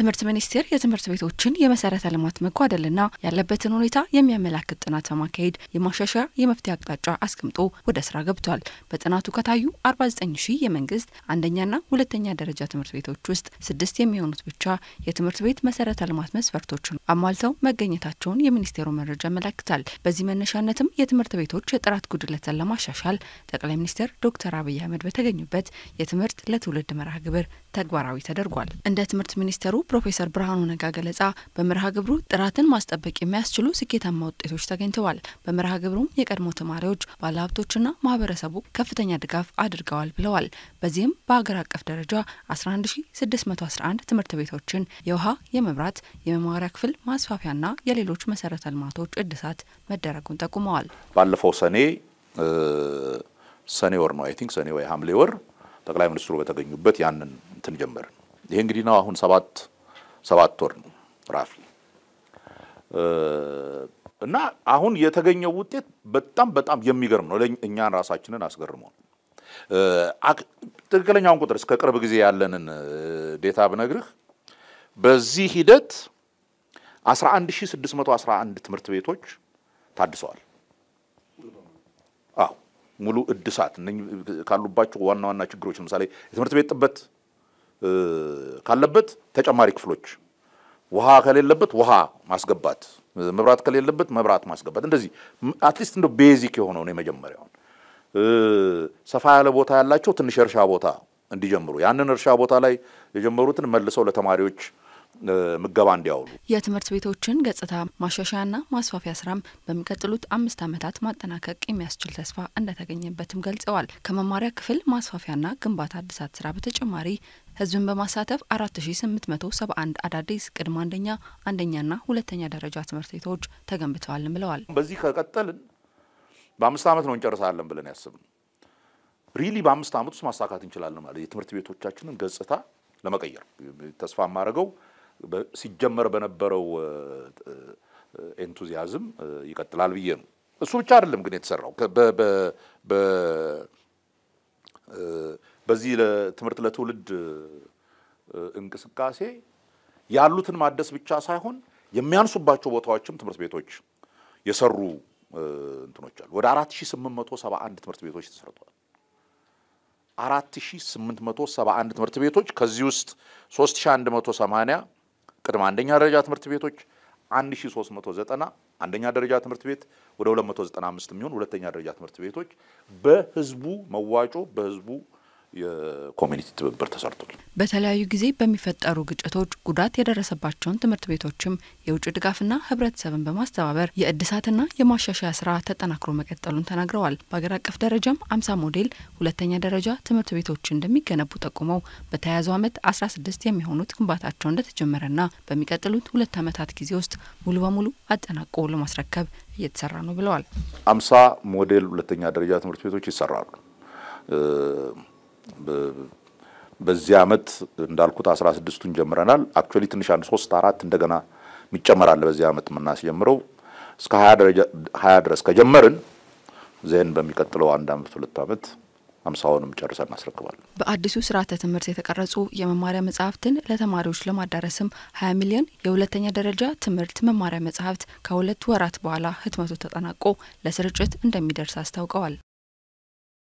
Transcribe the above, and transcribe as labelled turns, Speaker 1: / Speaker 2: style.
Speaker 1: ትምህርት ሚኒስቴር የትምህርት ቤቶችን የመሰረተ ልማት መጓደልና ያለበትን ሁኔታ የሚያመላክት ጥናት በማካሄድ የማሻሻያ የመፍትሄ አቅጣጫ አስቀምጦ ወደ ስራ ገብቷል። በጥናቱ ከታዩ 49 ሺህ የመንግስት አንደኛና ሁለተኛ ደረጃ ትምህርት ቤቶች ውስጥ ስድስት የሚሆኑት ብቻ የትምህርት ቤት መሰረተ ልማት መስፈርቶችን አሟልተው መገኘታቸውን የሚኒስቴሩ መረጃ ያመላክታል። በዚህ መነሻነትም የትምህርት ቤቶች የጥራት ጉድለትን ለማሻሻል ጠቅላይ ሚኒስትር ዶክተር አብይ አህመድ በተገኙበት የትምህርት ለትውልድ መርሃ ግብር ተግባራዊ ተደርጓል። እንደ ትምህርት ሚኒስተሩ ፕሮፌሰር ብርሃኑ ነጋ ገለጻ በመርሃ ግብሩ ጥራትን ማስጠበቅ የሚያስችሉ ስኬታማ ውጤቶች ተገኝተዋል። በመርሃ ግብሩም የቀድሞ ተማሪዎች፣ ባለሀብቶችና ማህበረሰቡ ከፍተኛ ድጋፍ አድርገዋል ብለዋል። በዚህም በሀገር አቀፍ ደረጃ 11611 ትምህርት ቤቶችን የውሃ፣ የመብራት፣ የመማሪያ ክፍል ማስፋፊያና የሌሎች መሰረተ ልማቶች እድሳት መደረጉን ጠቁመዋል።
Speaker 2: ባለፈው ሰኔ ሰኔ ወር ነው አይ ቲንክ ሰኔ ወይ ሐምሌ ወር ጠቅላይ ሚኒስትሩ በተገኙበት ያንን እንትን ጀመርን። ይሄ እንግዲህ ነው አሁን ሰባት ሰባት ወር ነው ራፊ እና አሁን የተገኘው ውጤት በጣም በጣም የሚገርም ነው። እኛን ራሳችንን አስገርመው ትክክለኛውን ቁጥር እስከ ቅርብ ጊዜ ያለንን ዴታ ብነግርህ በዚህ ሂደት 11611 ትምህርት ቤቶች ታድሰዋል። አዎ ሙሉ እድሳት ካሉባቸው ዋና ዋና ችግሮች ለምሳሌ የትምህርት ቤት ጥበት ካለበት ተጨማሪ ክፍሎች፣ ውሃ ከሌለበት ውሃ ማስገባት፣ መብራት ከሌለበት መብራት ማስገባት፣ እንደዚህ አትሊስት እንደ ቤዚክ የሆነው ነው። የመጀመሪያውን ሰፋ ያለ ቦታ ያላቸው ትንሽ እርሻ ቦታ እንዲጀምሩ ያንን እርሻ ቦታ ላይ የጀመሩትን መልሰው ለተማሪዎች ምገባ እንዲያውሉ
Speaker 1: የትምህርት ቤቶችን ገጽታ ማሻሻያና ማስፋፊያ ስራም በሚቀጥሉት አምስት ዓመታት ማጠናቀቅ የሚያስችል ተስፋ እንደተገኘበትም ገልጸዋል። ከመማሪያ ክፍል ማስፋፊያና ግንባታ እድሳት ስራ በተጨማሪ ህዝብን በማሳተፍ 4871 አዳዲስ ቅድመ አንደኛ አንደኛና ሁለተኛ ደረጃ ትምህርት ቤቶች ተገንብተዋልም ብለዋል።
Speaker 2: በዚህ ከቀጠልን በአምስት ዓመት ነው እንጨርሳለን ብለን ያስብነው ሪሊ በአምስት ዓመት ውስጥ ማሳካት እንችላለን ማለት የትምህርት ቤቶቻችንን ገጽታ ለመቀየር ተስፋ የማደርገው ሲጀመር በነበረው ኤንቱዚያዝም ይቀጥላል ብዬ ነው። እሱ ብቻ አይደለም ግን የተሰራው በዚህ ለትምህርት ለትውልድ እንቅስቃሴ ያሉትን ማደስ ብቻ ሳይሆን የሚያንሱባቸው ቦታዎችም ትምህርት ቤቶች የሰሩ እንትኖች አሉ። ወደ 4871 ትምህርት ቤቶች ተሰርተዋል። 4871 ትምህርት ቤቶች ከዚህ ውስጥ 3180 ቅድመ አንደኛ ደረጃ ትምህርት ቤቶች 1390 አንደኛ ደረጃ ትምህርት ቤት ወደ 295 የሚሆን ሁለተኛ ደረጃ ትምህርት ቤቶች በህዝቡ መዋጮ በህዝቡ የኮሚኒቲ ትብብር ተሰርቷል።
Speaker 1: በተለያዩ ጊዜ በሚፈጠሩ ግጭቶች ጉዳት የደረሰባቸውን ትምህርት ቤቶችም የውጭ ድጋፍና ህብረተሰብን በማስተባበር የእድሳትና የማሻሻያ ስራ ተጠናክሮ መቀጠሉን ተናግረዋል። በሀገር አቀፍ ደረጃም አምሳ ሞዴል ሁለተኛ ደረጃ ትምህርት ቤቶች እንደሚገነቡ ጠቁመው በተያያዘው ዓመት አስራ ስድስት የሚሆኑት ግንባታቸው እንደተጀመረና በሚቀጥሉት ሁለት ዓመታት ጊዜ ውስጥ ሙሉ በሙሉ አጠናቆ ለማስረከብ እየተሰራ ነው ብለዋል።
Speaker 2: አምሳ ሞዴል ሁለተኛ ደረጃ ትምህርት ቤቶች ይሰራሉ። በዚህ ዓመት እንዳልኩት አስራ ስድስቱን ጀምረናል። አክቹዋሊ ትንሽ አንድ ሶስት አራት እንደገና ይጨመራል። በዚህ ዓመት የምናስጀምረው እስከ ሀያ ድረስ ከጀመርን ዜን በሚቀጥለው አንድ ዓመት ሁለት ዓመት አምሳውንም ጨርሰን እናስረክባለን።
Speaker 1: በአዲሱ ስርዓተ ትምህርት የተቀረጹ የመማሪያ መጽሐፍትን ለተማሪዎች ለማዳረስም 20 ሚሊዮን የሁለተኛ ደረጃ ትምህርት መማሪያ መጽሐፍት ከሁለት ወራት በኋላ ህትመቱ ተጠናቆ ለስርጭት እንደሚደርስ አስታውቀዋል።